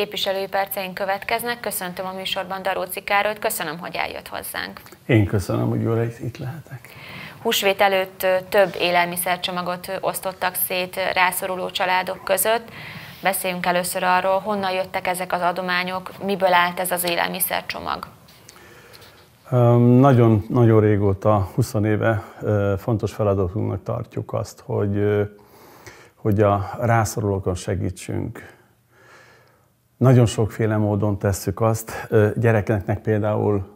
képviselői perceink következnek. Köszöntöm a műsorban Daróci Károlyt, köszönöm, hogy eljött hozzánk. Én köszönöm, hogy jól itt lehetek. Húsvét előtt több élelmiszercsomagot osztottak szét rászoruló családok között. Beszéljünk először arról, honnan jöttek ezek az adományok, miből állt ez az élelmiszercsomag. Nagyon, nagyon régóta, 20 éve fontos feladatunknak tartjuk azt, hogy, hogy a rászorulókon segítsünk nagyon sokféle módon tesszük azt. Gyerekeknek például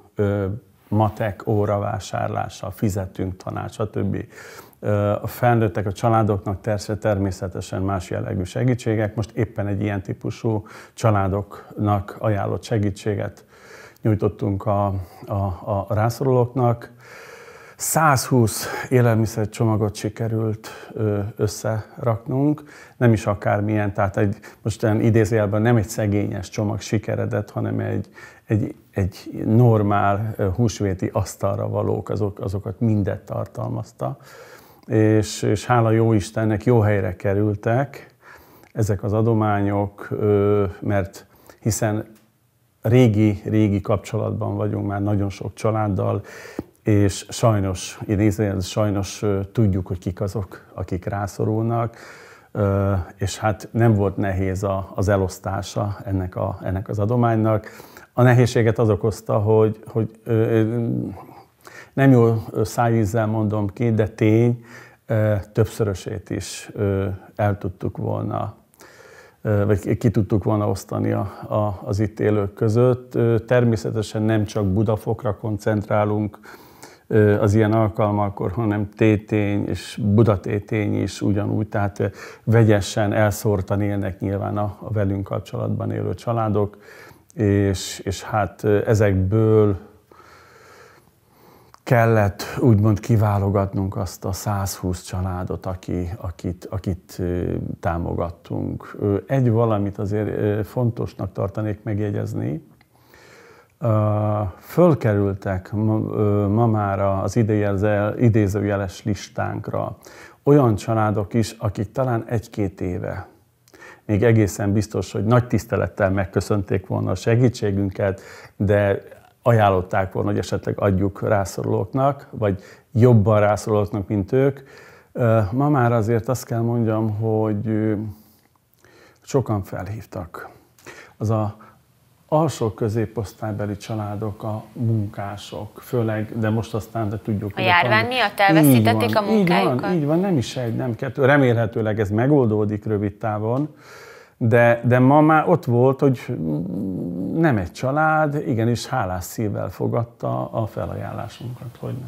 matek óra vásárlása, fizetünk tanács, stb. A felnőttek, a családoknak tersze természetesen más jellegű segítségek. Most éppen egy ilyen típusú családoknak ajánlott segítséget nyújtottunk a, a, a rászorulóknak. 120 élelmiszercsomagot sikerült összeraknunk, nem is akármilyen, tehát egy, most olyan idézőjelben nem egy szegényes csomag sikeredett, hanem egy, egy, egy normál húsvéti asztalra valók, azok, azokat mindet tartalmazta. És, és hála jó Istennek jó helyre kerültek ezek az adományok, mert hiszen régi-régi kapcsolatban vagyunk már nagyon sok családdal, és sajnos, én nézve, sajnos tudjuk, hogy kik azok, akik rászorulnak, és hát nem volt nehéz az elosztása ennek, a, ennek az adománynak. A nehézséget az okozta, hogy, hogy nem jól szájízzel mondom ki, de tény, többszörösét is el tudtuk volna, vagy ki tudtuk volna osztani a, a, az itt élők között. Természetesen nem csak Budafokra koncentrálunk, az ilyen alkalmakkor, hanem tétény és budatétény is ugyanúgy, tehát vegyesen elszórtan élnek nyilván a, a velünk kapcsolatban élő családok, és, és hát ezekből kellett úgymond kiválogatnunk azt a 120 családot, aki, akit, akit támogattunk. Egy valamit azért fontosnak tartanék megjegyezni, fölkerültek ma már az idézőjeles listánkra olyan családok is, akik talán egy-két éve még egészen biztos, hogy nagy tisztelettel megköszönték volna a segítségünket, de ajánlották volna, hogy esetleg adjuk rászorulóknak, vagy jobban rászorulóknak, mint ők. Ma már azért azt kell mondjam, hogy sokan felhívtak. Az a alsó középosztálybeli családok, a munkások, főleg, de most aztán de tudjuk... A járvány tanul. miatt elveszítették a munkájukat? Így van, így van, nem is egy, nem kettő. Remélhetőleg ez megoldódik rövid távon, de, de ma már ott volt, hogy nem egy család, igenis hálás szívvel fogadta a felajánlásunkat, hogy ne.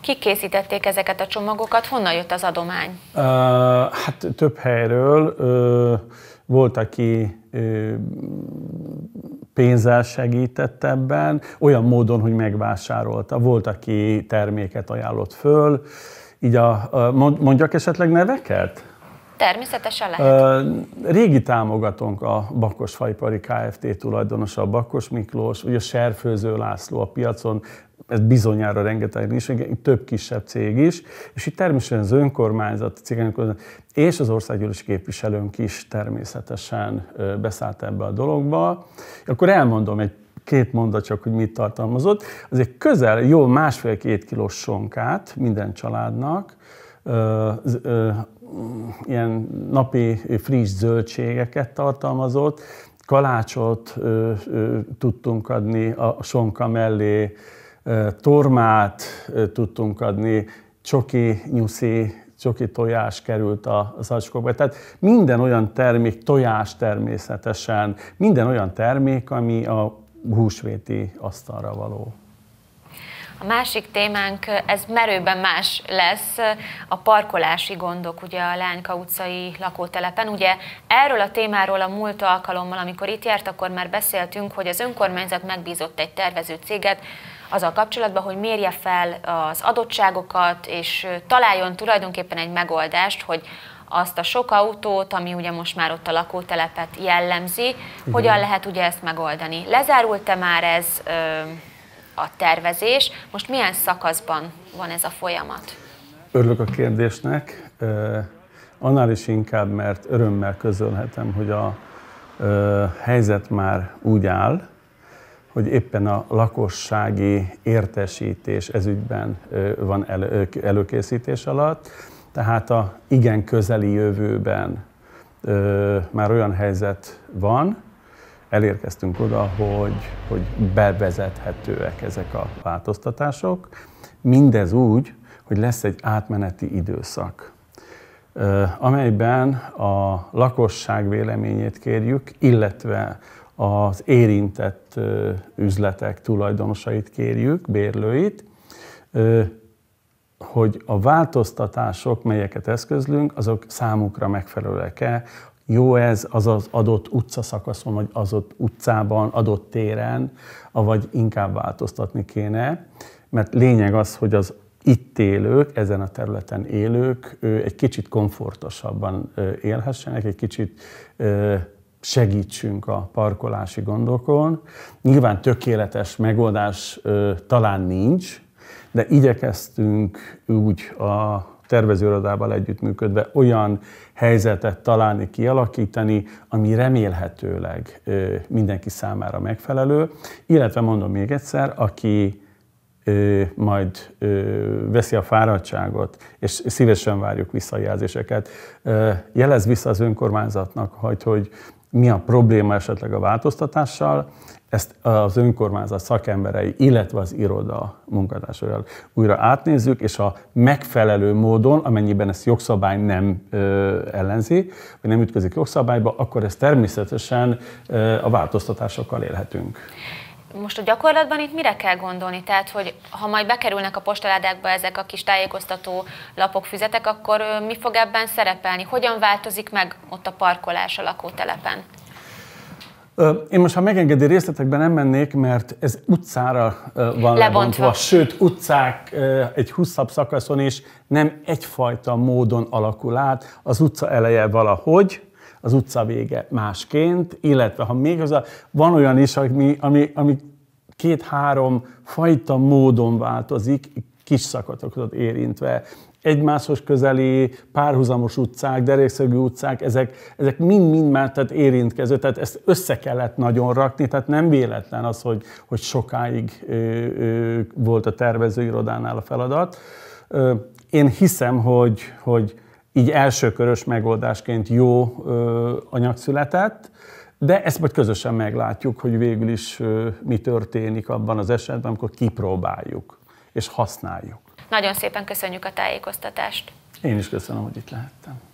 Kik készítették ezeket a csomagokat? Honnan jött az adomány? Uh, hát több helyről. Uh, volt, aki pénzzel segített ebben, olyan módon, hogy megvásárolta. Volt, aki terméket ajánlott föl, így a, mondjak esetleg neveket? Természetesen lehet. Régi támogatónk a Bakos Fajpari Kft. tulajdonosa, a Bakos Miklós, ugye Serfőző László a piacon, ez bizonyára rengeteg is, több kisebb cég is, és itt természetesen az önkormányzat, cégek, és az országgyűlési képviselőnk is természetesen beszállt ebbe a dologba. Akkor elmondom egy két mondat csak, hogy mit tartalmazott. Az egy közel, jó másfél-két kilós sonkát minden családnak, ilyen napi friss zöldségeket tartalmazott, kalácsot ö, ö, tudtunk adni a sonka mellé, ö, tormát ö, tudtunk adni, csoki, nyuszi, csoki tojás került a zacskóba. Tehát minden olyan termék, tojás természetesen, minden olyan termék, ami a húsvéti asztalra való. A másik témánk, ez merőben más lesz, a parkolási gondok ugye a Lányka utcai lakótelepen. Ugye erről a témáról a múlt alkalommal, amikor itt járt, akkor már beszéltünk, hogy az önkormányzat megbízott egy tervező céget, azzal kapcsolatban, hogy mérje fel az adottságokat, és találjon tulajdonképpen egy megoldást, hogy azt a sok autót, ami ugye most már ott a lakótelepet jellemzi, hogyan lehet ugye ezt megoldani. Lezárult-e már ez? Ö- a tervezés. Most milyen szakaszban van ez a folyamat? Örülök a kérdésnek, annál is inkább, mert örömmel közölhetem, hogy a helyzet már úgy áll, hogy éppen a lakossági értesítés ezügyben van elő, előkészítés alatt, tehát a igen közeli jövőben már olyan helyzet van, elérkeztünk oda, hogy, hogy bevezethetőek ezek a változtatások. Mindez úgy, hogy lesz egy átmeneti időszak, amelyben a lakosság véleményét kérjük, illetve az érintett üzletek tulajdonosait kérjük, bérlőit, hogy a változtatások, melyeket eszközlünk, azok számukra megfelelőek-e, jó ez az az adott utcaszakaszon, vagy az ott utcában, adott téren, avagy inkább változtatni kéne, mert lényeg az, hogy az itt élők, ezen a területen élők egy kicsit komfortosabban élhessenek, egy kicsit segítsünk a parkolási gondokon. Nyilván tökéletes megoldás talán nincs, de igyekeztünk úgy a, tervezőradával együttműködve olyan helyzetet találni, kialakítani, ami remélhetőleg mindenki számára megfelelő, illetve mondom még egyszer, aki majd veszi a fáradtságot, és szívesen várjuk visszajelzéseket. Jelez vissza az önkormányzatnak, hogy, hogy mi a probléma esetleg a változtatással, ezt az önkormányzat szakemberei, illetve az iroda munkatársaival újra átnézzük, és a megfelelő módon, amennyiben ezt jogszabály nem ö, ellenzi, vagy nem ütközik jogszabályba, akkor ezt természetesen ö, a változtatásokkal élhetünk most a gyakorlatban itt mire kell gondolni? Tehát, hogy ha majd bekerülnek a postaládákba ezek a kis tájékoztató lapok, füzetek, akkor mi fog ebben szerepelni? Hogyan változik meg ott a parkolás a lakótelepen? Én most, ha megengedi, részletekben nem mennék, mert ez utcára van lebontva. lebontva. Sőt, utcák egy hosszabb szakaszon is nem egyfajta módon alakul át. Az utca eleje valahogy, az utca vége másként, illetve ha még az a, van olyan is, ami, ami, ami két-három fajta módon változik, kis szakatokat érintve egymáshoz közeli, párhuzamos utcák, derékszögű utcák, ezek, ezek mind-mind már tehát érintkező, tehát ezt össze kellett nagyon rakni, tehát nem véletlen az, hogy, hogy sokáig ö, ö, volt a tervezőirodánál a feladat. Ö, én hiszem, hogy, hogy így elsőkörös megoldásként jó anyag született, de ezt majd közösen meglátjuk, hogy végül is mi történik abban az esetben, amikor kipróbáljuk és használjuk. Nagyon szépen köszönjük a tájékoztatást. Én is köszönöm, hogy itt lehettem.